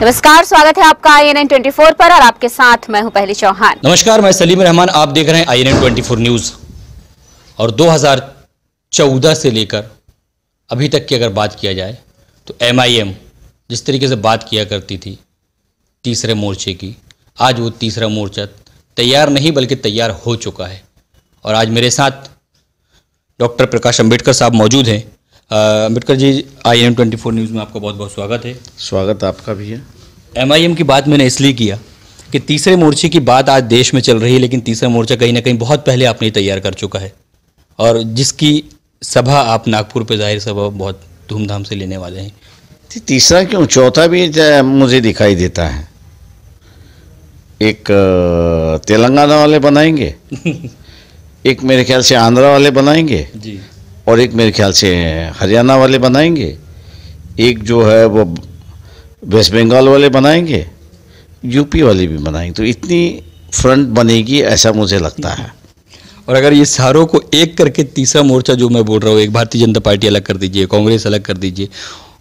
नमस्कार स्वागत है आपका आई एन ट्वेंटी फोर पर और आपके साथ मैं हूं पहली चौहान नमस्कार मैं सलीम रहमान आप देख रहे हैं I N twenty four news और 2014 से लेकर अभी तक की अगर बात किया जाए तो एम आई एम जिस तरीके से बात किया करती थी तीसरे मोर्चे की आज वो तीसरा मोर्चा तैयार नहीं बल्कि तैयार हो चुका है और आज मेरे साथ डॉक्टर प्रकाश अम्बेडकर साहब मौजूद हैं Ambedkar ji I M twenty four news में आपका बहुत बहुत स्वागत है स्वागत आपका भी है एम की बात मैंने इसलिए किया कि तीसरे मोर्चे की बात आज देश में चल रही है लेकिन तीसरा मोर्चा कहीं ना कहीं बहुत पहले आपने तैयार कर चुका है और जिसकी सभा आप नागपुर पर जाहिर सभा बहुत धूमधाम से लेने वाले हैं तीसरा क्यों चौथा भी मुझे दिखाई देता है एक तेलंगाना वाले बनाएंगे एक मेरे ख्याल से आंध्रा वाले बनाएंगे जी और एक मेरे ख्याल से हरियाणा वाले बनाएंगे एक जो है वो वेस्ट बंगाल वाले बनाएंगे यूपी वाले भी बनाएंगे तो इतनी फ्रंट बनेगी ऐसा मुझे लगता है और अगर ये सारों को एक करके तीसरा मोर्चा जो मैं बोल रहा हूँ एक भारतीय जनता पार्टी अलग कर दीजिए कांग्रेस अलग कर दीजिए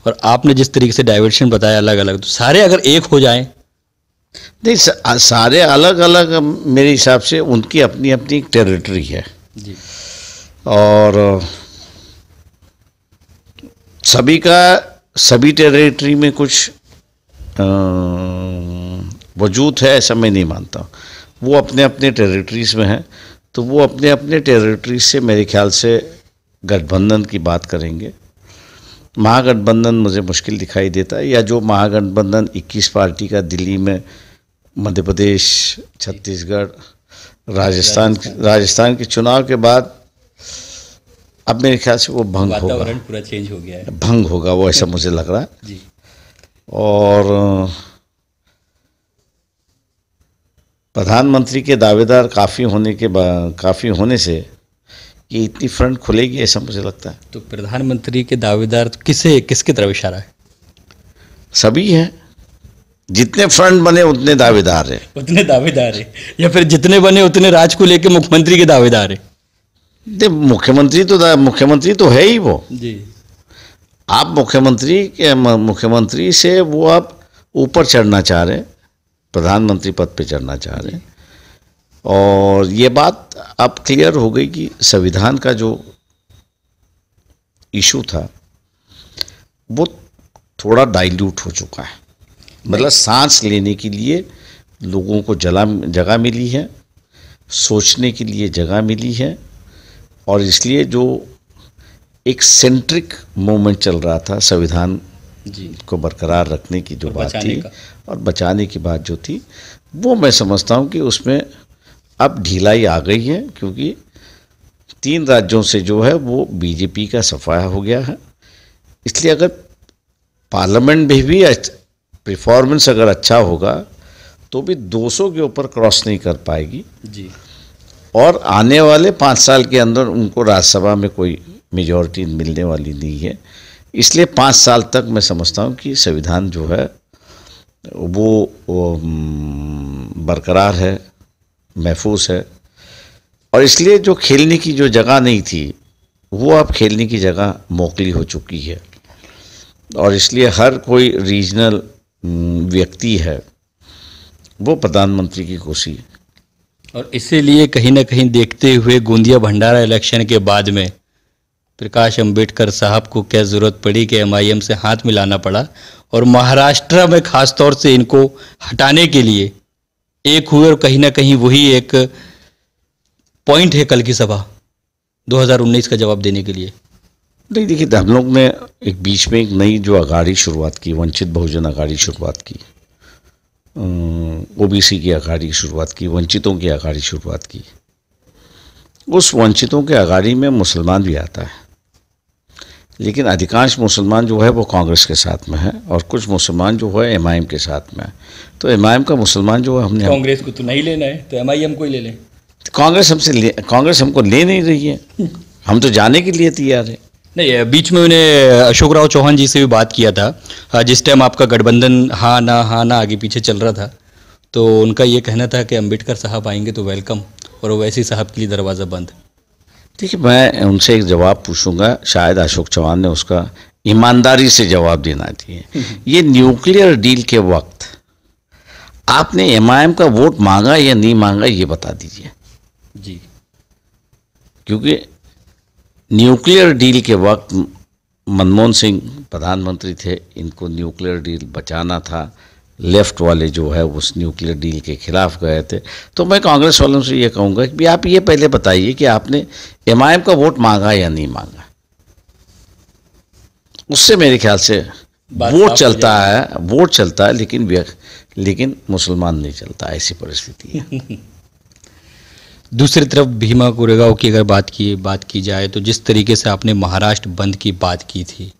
और आपने जिस तरीके से डाइवर्शन बताया अलग अलग तो सारे अगर एक हो जाए नहीं सारे अलग अलग मेरे हिसाब से उनकी अपनी अपनी टेरिटरी है जी और सभी का सभी टेरिटरी में कुछ वजूद है ऐसा मैं नहीं मानता वो अपने अपने टेरिटरीज़ में हैं तो वो अपने अपने टेरिटरी से मेरे ख्याल से गठबंधन की बात करेंगे महागठबंधन मुझे मुश्किल दिखाई देता है या जो महागठबंधन 21 पार्टी का दिल्ली में मध्य प्रदेश छत्तीसगढ़ राजस्थान राजस्थान के चुनाव के बाद अब मेरे ख्याल से वो भंग होगा पूरा चेंज हो गया है भंग होगा वो ऐसा मुझे लग रहा है जी और प्रधानमंत्री के दावेदार काफ़ी होने के काफ़ी होने से ये इतनी फ्रंट खुलेगी ऐसा मुझे लगता है तो प्रधानमंत्री के दावेदार तो किसे किसकी तरफ इशारा है सभी हैं जितने फ्रंट बने उतने दावेदार हैं उतने दावेदार हैं या फिर जितने बने उतने राज को लेकर मुख्यमंत्री के दावेदार हैं दे मुख्यमंत्री तो मुख्यमंत्री तो है ही वो जी आप मुख्यमंत्री के मुख्यमंत्री से वो आप ऊपर चढ़ना चाह रहे हैं प्रधानमंत्री पद पे चढ़ना चाह रहे हैं और ये बात अब क्लियर हो गई कि संविधान का जो इशू था वो थोड़ा डाइल्यूट हो चुका है मतलब सांस लेने के लिए लोगों को जला जगह मिली है सोचने के लिए जगह मिली है और इसलिए जो एक सेंट्रिक मूवमेंट चल रहा था संविधान को बरकरार रखने की जो बात थी और बचाने की बात जो थी वो मैं समझता हूँ कि उसमें अब ढिलाई आ गई है क्योंकि तीन राज्यों से जो है वो बीजेपी का सफाया हो गया है इसलिए अगर पार्लियामेंट में भी परफॉर्मेंस अगर अच्छा होगा तो भी 200 के ऊपर क्रॉस नहीं कर पाएगी जी और आने वाले पाँच साल के अंदर उनको राज्यसभा में कोई मेजॉरिटी मिलने वाली नहीं है इसलिए पाँच साल तक मैं समझता हूँ कि संविधान जो है वो, वो बरकरार है महफूज है और इसलिए जो खेलने की जो जगह नहीं थी वो अब खेलने की जगह मोकली हो चुकी है और इसलिए हर कोई रीजनल व्यक्ति है वो प्रधानमंत्री की कोशिश और इसीलिए कहीं ना कहीं देखते हुए गोंदिया भंडारा इलेक्शन के बाद में प्रकाश अंबेडकर साहब को क्या ज़रूरत पड़ी कि एमआईएम से हाथ मिलाना पड़ा और महाराष्ट्र में ख़ास तौर से इनको हटाने के लिए एक हुए और कहीं ना कहीं वही एक पॉइंट है कल की सभा 2019 का जवाब देने के लिए नहीं देखिए हम लोग ने एक बीच में एक नई जो अगाड़ी शुरुआत की वंचित बहुजन अगाड़ी शुरुआत की ओबीसी की आघाड़ी की शुरुआत की वंचितों की आघाड़ी शुरुआत की उस वंचितों के आघाड़ी में मुसलमान भी आता है लेकिन अधिकांश मुसलमान जो है वो कांग्रेस के साथ में है और कुछ मुसलमान जो है एम के साथ में है तो एम का मुसलमान जो है हमने कांग्रेस को तो नहीं लेना है तो एम को ही ले लें कांग्रेस हमसे ले कांग्रेस हमको ले नहीं रही है हम तो जाने के लिए तैयार है नहीं बीच में उन्हें अशोक राव चौहान जी से भी बात किया था जिस टाइम आपका गठबंधन हाँ ना हाँ ना आगे पीछे चल रहा था तो उनका ये कहना था कि अम्बेडकर साहब आएंगे तो वेलकम और वैसी साहब के लिए दरवाज़ा बंद देखिए मैं उनसे एक जवाब पूछूंगा शायद अशोक चौहान ने उसका ईमानदारी से जवाब देना चाहिए ये न्यूक्लियर डील के वक्त आपने एम का वोट मांगा या नहीं मांगा ये बता दीजिए जी क्योंकि न्यूक्लियर डील के वक्त मनमोहन सिंह प्रधानमंत्री थे इनको न्यूक्लियर डील बचाना था लेफ्ट वाले जो है उस न्यूक्लियर डील के खिलाफ गए थे तो मैं कांग्रेस वालों से ये कहूँगा कि आप ये पहले बताइए कि आपने एम का वोट मांगा या नहीं मांगा उससे मेरे ख्याल से वोट चलता है वोट चलता है लेकिन लेकिन मुसलमान नहीं चलता ऐसी परिस्थिति है दूसरी तरफ भीमा कोरेगांव की अगर बात की बात की जाए तो जिस तरीके से आपने महाराष्ट्र बंद की बात की थी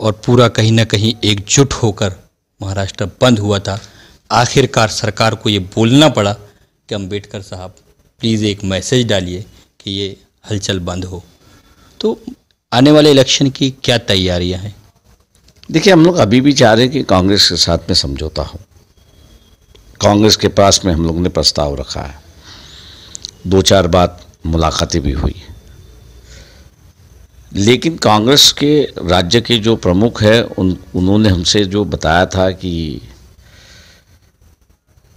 और पूरा कहीं ना कहीं एकजुट होकर महाराष्ट्र बंद हुआ था आखिरकार सरकार को ये बोलना पड़ा कि अम्बेडकर साहब प्लीज़ एक मैसेज डालिए कि ये हलचल बंद हो तो आने वाले इलेक्शन की क्या तैयारियां हैं देखिए हम लोग अभी भी चाह रहे हैं कि कांग्रेस के साथ में समझौता हो कांग्रेस के पास में हम लोग ने प्रस्ताव रखा है दो चार बात मुलाकातें भी हुई लेकिन कांग्रेस के राज्य के जो प्रमुख है उन उन्होंने हमसे जो बताया था कि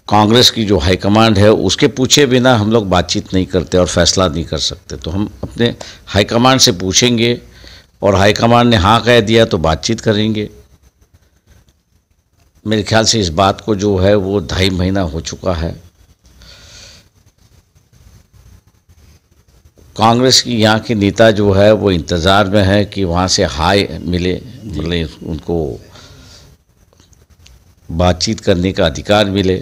कांग्रेस की जो हाईकमांड है उसके पूछे बिना हम लोग बातचीत नहीं करते और फैसला नहीं कर सकते तो हम अपने हाईकमांड से पूछेंगे और हाईकमांड ने हाँ कह दिया तो बातचीत करेंगे मेरे ख्याल से इस बात को जो है वो ढाई महीना हो चुका है कांग्रेस की यहाँ के नेता जो है वो इंतज़ार में है कि वहाँ से हाय मिले मतलब उनको बातचीत करने का अधिकार मिले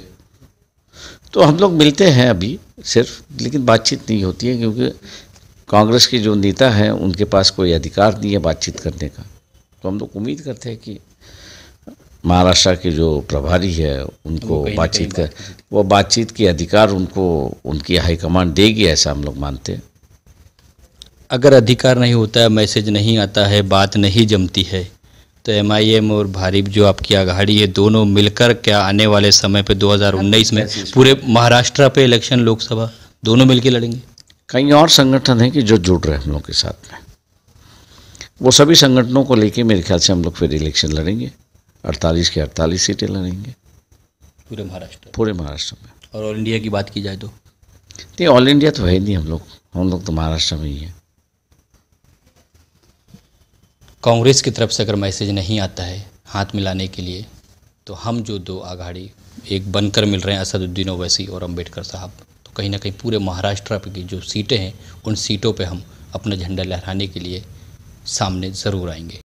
तो हम लोग मिलते हैं अभी सिर्फ लेकिन बातचीत नहीं होती है क्योंकि कांग्रेस के जो नेता हैं उनके पास कोई अधिकार नहीं है बातचीत करने का तो हम लोग उम्मीद करते हैं कि महाराष्ट्र के जो प्रभारी है उनको बातचीत कर वो बातचीत के अधिकार उनको उनकी हाईकमांड देगी ऐसा हम लोग मानते हैं अगर अधिकार नहीं होता है मैसेज नहीं आता है बात नहीं जमती है तो एम और भारी जो आपकी आघाड़ी है दोनों मिलकर क्या आने वाले समय पे 2019 में पूरे महाराष्ट्र पे इलेक्शन लोकसभा दोनों मिलकर लड़ेंगे कई और संगठन हैं कि जो जुड़ रहे हैं हम लोग के साथ में वो सभी संगठनों को लेके मेरे ख्याल से हम लोग फिर इलेक्शन लड़ेंगे अड़तालीस के अड़तालीस सीटें लड़ेंगे पूरे महाराष्ट्र पूरे महाराष्ट्र में और ऑल इंडिया की बात की जाए तो नहीं ऑल इंडिया तो है नहीं हम लोग हम लोग तो महाराष्ट्र में ही हैं कांग्रेस की तरफ से अगर मैसेज नहीं आता है हाथ मिलाने के लिए तो हम जो दो आघाड़ी एक बनकर मिल रहे हैं असदुद्दीन ओवैसी और अम्बेडकर साहब तो कहीं ना कहीं पूरे महाराष्ट्र की जो सीटें हैं उन सीटों पे हम अपना झंडा लहराने के लिए सामने ज़रूर आएंगे